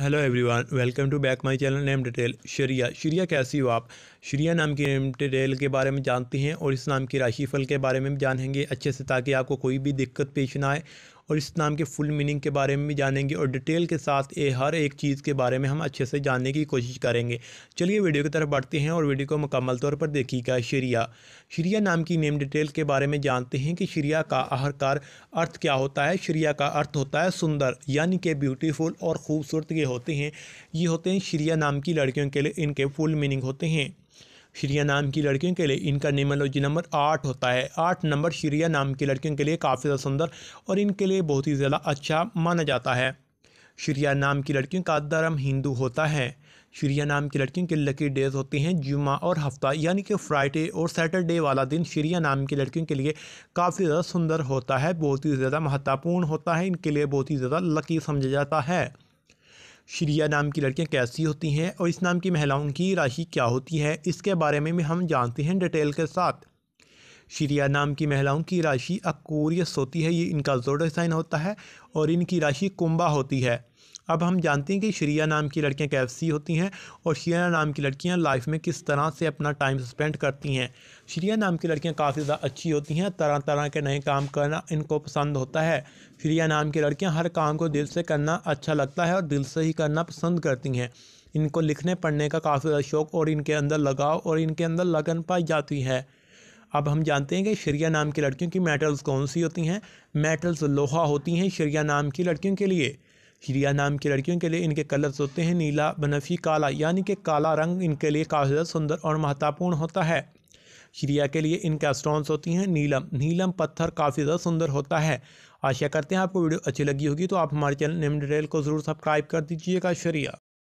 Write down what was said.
hello everyone welcome to back my channel name detail Shriya Shriya कैसी हो आप शरिया नाम की नेम डिटेल के बारे में जानते हैं और इस नाम की राशिफल के बारे में भी जानेंगे अच्छे से ताकि आपको कोई भी दिक्कत पेश ना आए और इस नाम के फुल मीनिंग के बारे में भी जानेंगे और डिटेल के साथ ए हर एक चीज़ के बारे में हम अच्छे से जानने की कोशिश करेंगे चलिए वीडियो की तरफ बढ़ते हैं और वीडियो को मुकम्मल तौर पर देखिएगा शरिया शरिया नाम की नेम डिटेल के बारे में जानते हैं कि शरिया का आहरकार अर्थ क्या होता है शरिया का अर्थ होता है सुंदर यानी कि ब्यूटीफुल और ख़ूबसूरत ये होते हैं ये होते हैं शरिया नाम की लड़कियों के लिए इनके फुल मीनिंग होते हैं श्रिया नाम की लड़कियों के लिए इनका नेमोलॉजी नंबर आठ होता है आठ नंबर श्रिया नाम की लड़कियों के लिए काफ़ी ज़्यादा सुंदर और इनके लिए बहुत ही ज़्यादा अच्छा माना जाता है श्रिया नाम की लड़कियों का धर्म हिंदू होता है श्रिया नाम की लड़कियों के लकी डेज होती हैं जुमा और हफ्ता यानी कि फ्राइडे और सैटरडे वाला दिन श्रिया नाम की लड़कियों के लिए काफ़ी ज़्यादा सुंदर होता है बहुत ही ज़्यादा महत्वपूर्ण होता है इनके लिए बहुत ही ज़्यादा लकी समझा जाता है श्रिया नाम की लड़कियाँ कैसी होती हैं और इस नाम की महिलाओं की राशि क्या होती है इसके बारे में भी हम जानते हैं डिटेल के साथ श्रिया नाम की महिलाओं की राशि अकोरियस होती है ये इनका जोड साइन होता है और इनकी राशि कुंभा होती है अब हम जानते हैं कि श्रिया नाम की लड़कियां कैफसी होती हैं और श्रिया नाम की लड़कियां लाइफ में किस तरह से अपना टाइम स्पेंड करती हैं श्रिया नाम की लड़कियां काफ़ी ज़्यादा अच्छी होती हैं तरह तरह के नए काम करना इनको पसंद होता है श्रिया नाम की लड़कियां हर काम को दिल से करना अच्छा लगता है और दिल से ही करना पसंद करती हैं इनको लिखने पढ़ने का काफ़ी ज़्यादा शौक़ और इनके अंदर लगाव और इनके अंदर लगन पाई जाती है अब हम जानते हैं कि श्रिया नाम की लड़कियों की मेटल्स कौन सी होती हैं मेटल्स लोहा होती हैं श्रिया नाम की लड़कियों के लिए हिरिया नाम की लड़कियों के लिए इनके कलर्स होते हैं नीला बनफी काला यानी कि काला रंग इनके लिए काफ़ी ज़्यादा सुंदर और महत्वपूर्ण होता है हिरिया के लिए इनके स्टोन्स होती हैं नीलम नीलम पत्थर काफ़ी ज़्यादा सुंदर होता है आशा करते हैं आपको वीडियो अच्छी लगी होगी तो आप हमारे चैनल डिटेल को ज़रूर सब्सक्राइब कर दीजिएगा शरिया